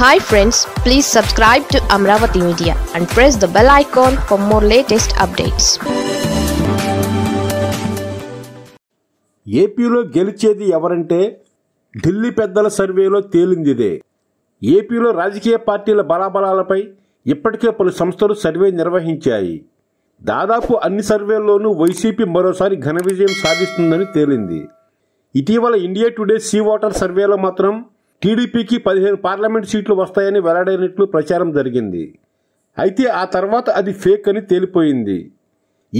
hi friends please subscribe to Amaravati media and press the bell icon for more latest updates ఏపీలో గెలిచేది ఎవరంటే ఢిల్లీ పెద్దల సర్వేలో తేలిందిదే ఏపీలో రాజకీయ పార్టీల బలాబలాలపై ఇప్పటికే పలు సంస్థలు సర్వే నిర్వహించాయి దాదాపు అన్ని సర్వేల్లోనూ వైసీపీ మరోసారి ఘన విజయం సాధిస్తుందని తేలింది ఇటీవల ఇండియా టుడే సీ వాటర్ సర్వేలో మాత్రం టీడీపీకి పదిహేను పార్లమెంట్ సీట్లు వస్తాయని వెల్లడైనట్లు ప్రచారం జరిగింది అయితే ఆ తర్వాత అది ఫేక్ అని తేలిపోయింది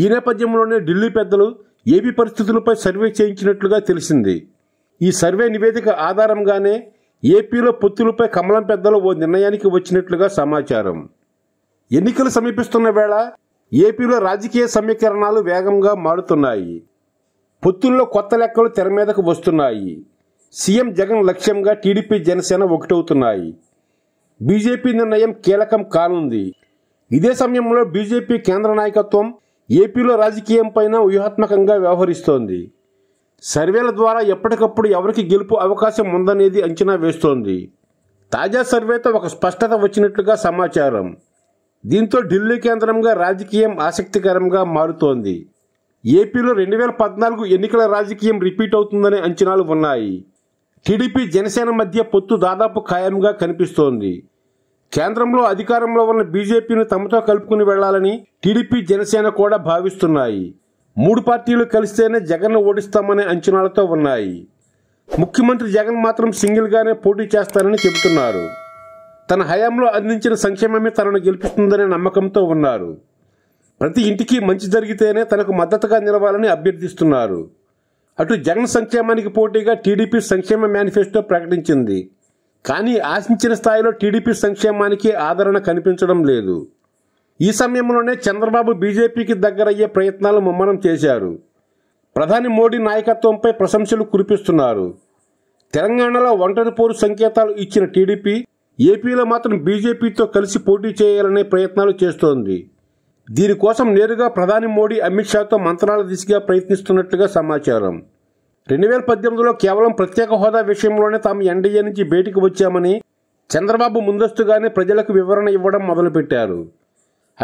ఈ నేపథ్యంలోనే ఢిల్లీ పెద్దలు ఏపీ పరిస్థితులపై సర్వే చేయించినట్లుగా తెలిసింది ఈ సర్వే నివేదిక ఆధారంగానే ఏపీలో పొత్తులపై కమలం పెద్దలు ఓ నిర్ణయానికి వచ్చినట్లుగా సమాచారం ఎన్నికలు సమీపిస్తున్న వేళ ఏపీలో రాజకీయ సమీకరణాలు వేగంగా మారుతున్నాయి పొత్తుల్లో కొత్త లెక్కలు తెర మీదకు వస్తున్నాయి సీఎం జగన్ లక్ష్యంగా టీడీపీ జనసేన ఒకటవుతున్నాయి బీజేపీ నిర్ణయం కీలకం కానుంది ఇదే సమయంలో బీజేపీ కేంద్ర నాయకత్వం ఏపీలో రాజకీయం పైన వ్యూహాత్మకంగా వ్యవహరిస్తోంది సర్వేల ద్వారా ఎప్పటికప్పుడు ఎవరికి గెలుపు అవకాశం ఉందనేది అంచనా వేస్తోంది తాజా సర్వేతో ఒక స్పష్టత వచ్చినట్లుగా సమాచారం దీంతో ఢిల్లీ కేంద్రంగా రాజకీయం ఆసక్తికరంగా మారుతోంది ఏపీలో రెండు వేల పద్నాలుగు ఎన్నికల రాజకీయం రిపీట్ అవుతుందనే అంచనాలు ఉన్నాయి టీడీపీ జనసేన మధ్య పొత్తు దాదాపు ఖాయంగా కనిపిస్తోంది కేంద్రంలో అధికారంలో ఉన్న బీజేపీని తమతో కలుపుకుని వెళ్లాలని టీడీపీ జనసేన కూడా భావిస్తున్నాయి మూడు పార్టీలు కలిస్తేనే జగన్ను ఓడిస్తామనే అంచనాలతో ఉన్నాయి ముఖ్యమంత్రి జగన్ మాత్రం సింగిల్గానే పోటీ చేస్తారని చెబుతున్నారు తన హయాంలో అందించిన సంక్షేమమే తనను గెలిపిస్తుందనే నమ్మకంతో ఉన్నారు ప్రతి ఇంటికి మంచి జరిగితేనే తనకు మద్దతుగా నిలవాలని అభ్యర్థిస్తున్నారు అటు జగన్ సంక్షేమానికి పోటీగా టీడీపీ సంక్షేమ మేనిఫెస్టో ప్రకటించింది కానీ ఆశించిన స్థాయిలో టీడీపీ సంక్షేమానికి ఆదరణ కనిపించడం లేదు ఈ సమయంలోనే చంద్రబాబు బీజేపీకి దగ్గరయ్యే ప్రయత్నాలు ముమ్మరం చేశారు ప్రధాని మోడీ నాయకత్వంపై ప్రశంసలు కురిపిస్తున్నారు తెలంగాణలో ఒంటరి పోరు సంకేతాలు ఇచ్చిన టీడీపీ ఏపీలో మాత్రం బీజేపీతో కలిసి పోటీ చేయాలనే ప్రయత్నాలు చేస్తోంది దీనికోసం నేరుగా ప్రధాని మోడీ అమిత్ షాతో మంత్రాల దిశగా ప్రయత్నిస్తున్నట్లుగా సమాచారం రెండు వేల పద్దెనిమిదిలో కేవలం ప్రత్యేక హోదా విషయంలోనే తాము ఎన్డీఏ నుంచి బయటికి వచ్చామని చంద్రబాబు ముందస్తుగానే ప్రజలకు వివరణ ఇవ్వడం మొదలుపెట్టారు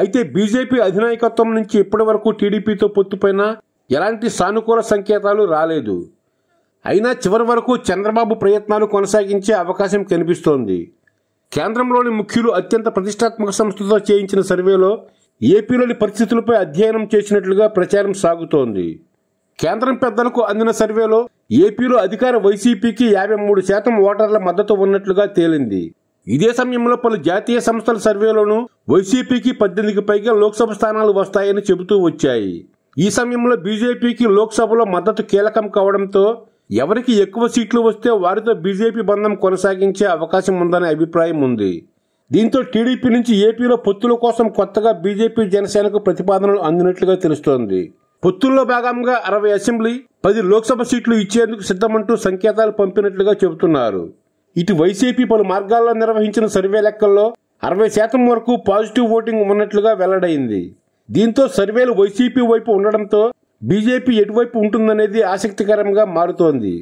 అయితే బీజేపీ అధినాయకత్వం నుంచి ఇప్పటి వరకు టీడీపీతో పొత్తుపైన ఎలాంటి సానుకూల సంకేతాలు రాలేదు అయినా చివరి వరకు చంద్రబాబు ప్రయత్నాలు కొనసాగించే అవకాశం కనిపిస్తోంది కేంద్రంలోని ముఖ్యులు అత్యంత ప్రతిష్టాత్మక సంస్థతో చేయించిన సర్వేలో ఏపీలోని పరిస్థితులపై అధ్యయనం చేసినట్లుగా ప్రచారం సాగుతోంది కేంద్రం పెద్దలకు అందిన సర్వేలో ఏపీలో అధికార వైసీపీకి యాభై మూడు శాతం ఓటర్ల మద్దతు ఉన్నట్లుగా తేలింది ఇదే సమయంలో పలు జాతీయ సంస్థల సర్వేలోనూ వైసీపీకి పద్దెనిమిదికి పైగా లోక్సభ స్థానాలు వస్తాయని చెబుతూ వచ్చాయి ఈ సమయంలో బీజేపీకి లోక్సభలో మద్దతు కీలకం కావడంతో ఎవరికి ఎక్కువ సీట్లు వస్తే వారితో బీజేపీ బంధం కొనసాగించే అవకాశం ఉందనే అభిప్రాయం ఉంది దీంతో టీడీపీ నుంచి ఏపీలో పొత్తుల కోసం కొత్తగా బీజేపీ జనసేనకు ప్రతిపాదనలు అందినట్లుగా తెలుస్తోంది పొత్తుల్లో భాగంగా అరవై అసెంబ్లీ పది లోక్సభ సీట్లు ఇచ్చేందుకు సిద్ధమంటూ సంకేతాలు పంపినట్లుగా చెబుతున్నారు ఇటు వైసీపీ పలు మార్గాల్లో నిర్వహించిన సర్వే లెక్కల్లో అరవై శాతం వరకు పాజిటివ్ ఓటింగ్ ఉన్నట్లుగా వెల్లడైంది దీంతో సర్వేలు వైసీపీ వైపు ఉండడంతో బీజేపీ ఎటువైపు ఉంటుందనేది ఆసక్తికరంగా మారుతోంది